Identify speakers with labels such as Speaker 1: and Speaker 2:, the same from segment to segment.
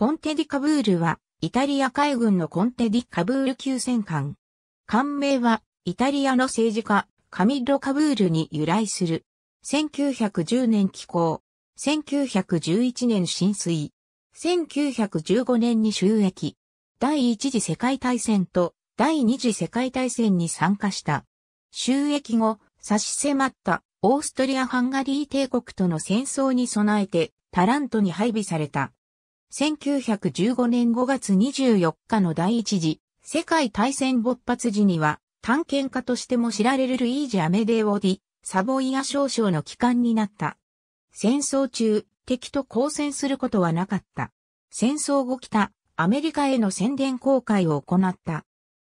Speaker 1: コンテディカブールは、イタリア海軍のコンテディカブール級戦艦。艦名は、イタリアの政治家、カミッロ・カブールに由来する。1910年寄港。1911年浸水。1915年に収益。第一次世界大戦と第二次世界大戦に参加した。収益後、差し迫ったオーストリア・ハンガリー帝国との戦争に備えてタラントに配備された。1915年5月24日の第一次世界大戦勃発時には探検家としても知られるルイージ・アメデオ・ディ、サボイア少将の帰還になった。戦争中、敵と交戦することはなかった。戦争後たアメリカへの宣伝公開を行った。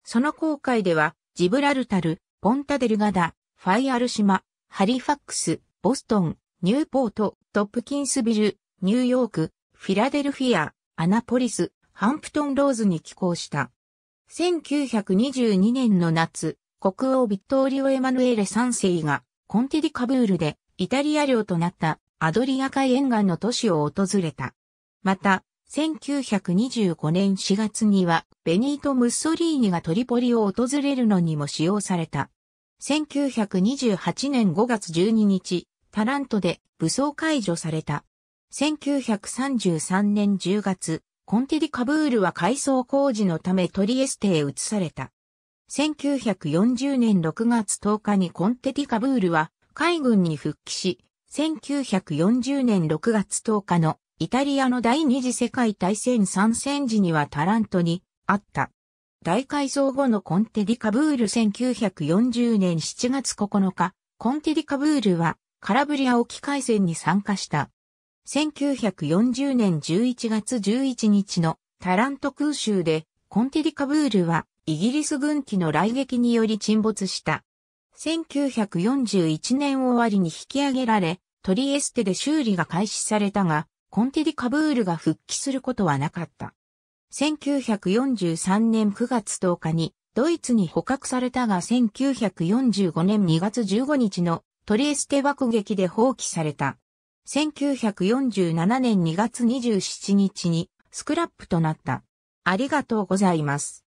Speaker 1: その公開では、ジブラルタル、ポンタデルガダ、ファイアル島、ハリファックス、ボストン、ニューポート、トップキンスビル、ニューヨーク、フィラデルフィア、アナポリス、ハンプトンローズに寄港した。1922年の夏、国王ビットーリオ・エマヌエレ3世がコンティディ・カブールでイタリア領となったアドリア海沿岸の都市を訪れた。また、1925年4月にはベニート・ムッソリーニがトリポリを訪れるのにも使用された。1928年5月12日、タラントで武装解除された。1933年10月、コンティリ・カブールは改装工事のためトリエステへ移された。1940年6月10日にコンティカブールは海軍に復帰し、1940年6月10日のイタリアの第二次世界大戦参戦時にはタラントにあった。大改装後のコンテディカブール1940年7月9日、コンテディカブールはカラブリア沖海戦に参加した。1940年11月11日のタラント空襲でコンテリカブールはイギリス軍機の雷撃により沈没した。1941年終わりに引き上げられ、トリエステで修理が開始されたが、コンテリカブールが復帰することはなかった。1943年9月10日にドイツに捕獲されたが1945年2月15日のトリエステ爆撃で放棄された。1947年2月27日にスクラップとなった。ありがとうございます。